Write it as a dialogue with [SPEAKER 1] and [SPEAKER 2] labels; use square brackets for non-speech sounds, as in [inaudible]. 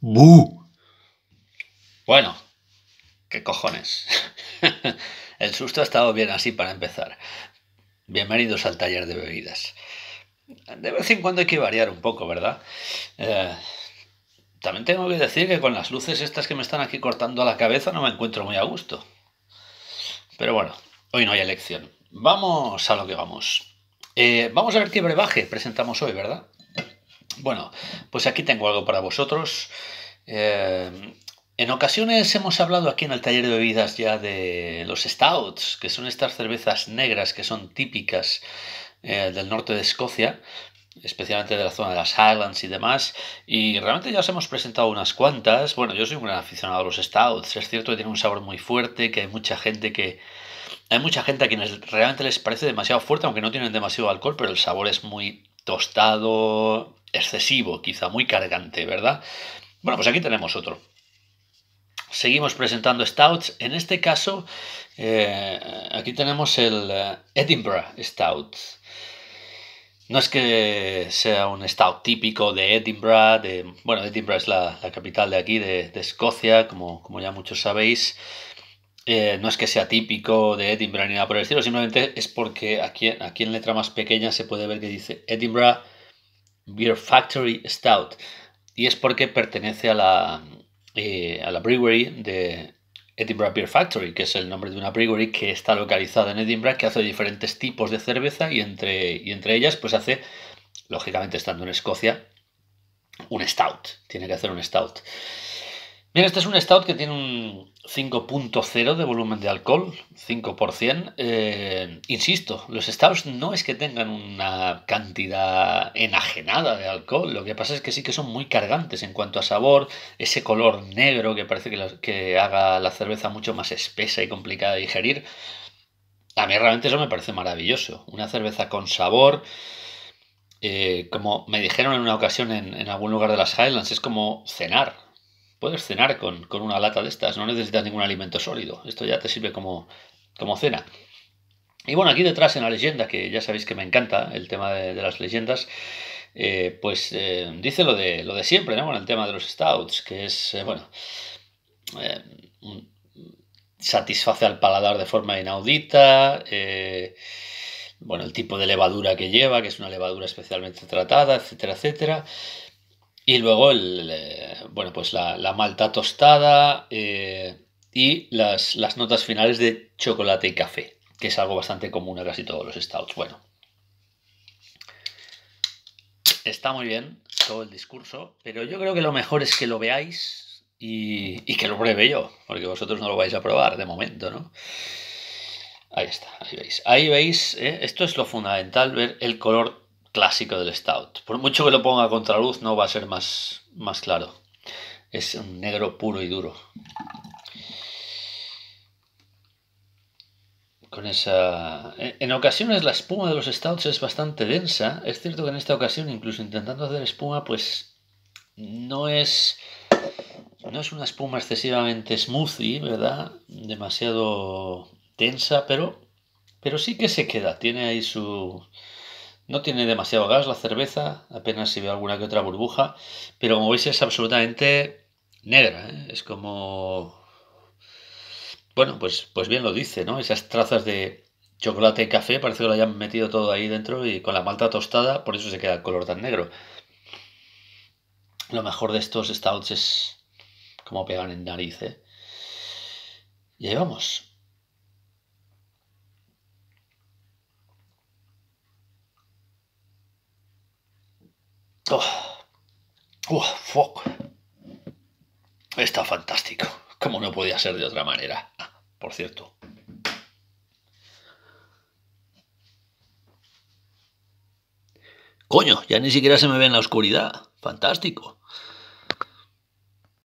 [SPEAKER 1] ¡Bu! Bueno, qué cojones. [laughs] El susto ha estado bien así para empezar. Bienvenidos al taller de bebidas. De vez en cuando hay que variar un poco, ¿verdad? Eh, también tengo que decir que con las luces estas que me están aquí cortando a la cabeza no me encuentro muy a gusto. Pero bueno, hoy no hay elección. Vamos a lo que vamos. Eh, vamos a ver qué brebaje presentamos hoy, ¿verdad? Bueno, pues aquí tengo algo para vosotros. Eh, en ocasiones hemos hablado aquí en el taller de bebidas ya de los stouts, que son estas cervezas negras que son típicas eh, del norte de Escocia, especialmente de la zona de las Highlands y demás. Y realmente ya os hemos presentado unas cuantas. Bueno, yo soy un gran aficionado a los stouts. Es cierto que tienen un sabor muy fuerte, que hay mucha gente que... Hay mucha gente a quienes realmente les parece demasiado fuerte, aunque no tienen demasiado alcohol, pero el sabor es muy tostado, excesivo, quizá muy cargante, ¿verdad? Bueno, pues aquí tenemos otro. Seguimos presentando stouts. En este caso, eh, aquí tenemos el eh, Edinburgh Stout. No es que sea un stout típico de Edinburgh, de, bueno, Edinburgh es la, capital de aquí, de, Escocia, como, como, ya muchos sabéis. Eh, no es que sea típico de Edinburgh ni nada por el estilo, simplemente es porque aquí, aquí en letra más pequeña se puede ver que dice Edinburgh Beer Factory Stout. Y es porque pertenece a la, eh, a la brewery de Edinburgh Beer Factory, que es el nombre de una brewery que está localizada en Edinburgh, que hace diferentes tipos de cerveza y entre, y entre ellas, pues hace, lógicamente estando en Escocia, un stout. Tiene que hacer un stout este es un stout que tiene un 5.0 de volumen de alcohol, 5%. Eh, insisto, los stouts no es que tengan una cantidad enajenada de alcohol, lo que pasa es que sí que son muy cargantes en cuanto a sabor, ese color negro que parece que, haga la cerveza mucho más espesa y complicada de digerir. A mí realmente eso me parece maravilloso. Una cerveza con sabor, eh, como me dijeron en una ocasión en algún lugar de las Highlands, es como cenar Puedes cenar con, una lata de estas, no necesitas ningún alimento sólido. Esto ya te sirve como, como cena. Y bueno, aquí detrás en la leyenda, que ya sabéis que me encanta el tema de, las leyendas, eh, pues eh, dice lo de, lo de siempre, ¿no? Con el tema de los stouts, que es, eh, bueno, satisface al paladar de forma inaudita, bueno, el tipo de levadura que lleva, que es una levadura especialmente tratada, etcétera, etcétera. Y luego, el, eh, bueno, pues la, malta tostada eh, y las, las notas finales de chocolate y café, que es algo bastante común en casi todos los stouts. Bueno, está muy bien todo el discurso, pero yo creo que lo mejor es que lo veáis y, que lo pruebe yo, porque vosotros no lo vais a probar de momento, ¿no? Ahí está, ahí veis. Ahí veis, eh, esto es lo fundamental, ver el color clásico del stout. Por mucho que lo ponga a contraluz, no va a ser más, más claro. Es un negro puro y duro. Con esa... En ocasiones la espuma de los stouts es bastante densa. Es cierto que en esta ocasión, incluso intentando hacer espuma, pues no es... No es una espuma excesivamente smoothie, ¿verdad? Demasiado densa, pero, pero sí que se queda. Tiene ahí su, no tiene demasiado gas la cerveza, apenas si veo alguna que otra burbuja, pero como veis es absolutamente negra, ¿eh? es como... Bueno, pues, pues bien lo dice, ¿no? Esas trazas de chocolate y café, parece que lo hayan metido todo ahí dentro y con la malta tostada, por eso se queda el color tan negro. Lo mejor de estos stouts es como pegan en nariz, ¿eh? Y ahí vamos. Oh, oh Está fantástico. Como no podía ser de otra manera. por cierto. Coño, ya ni siquiera se me ve en la oscuridad. Fantástico.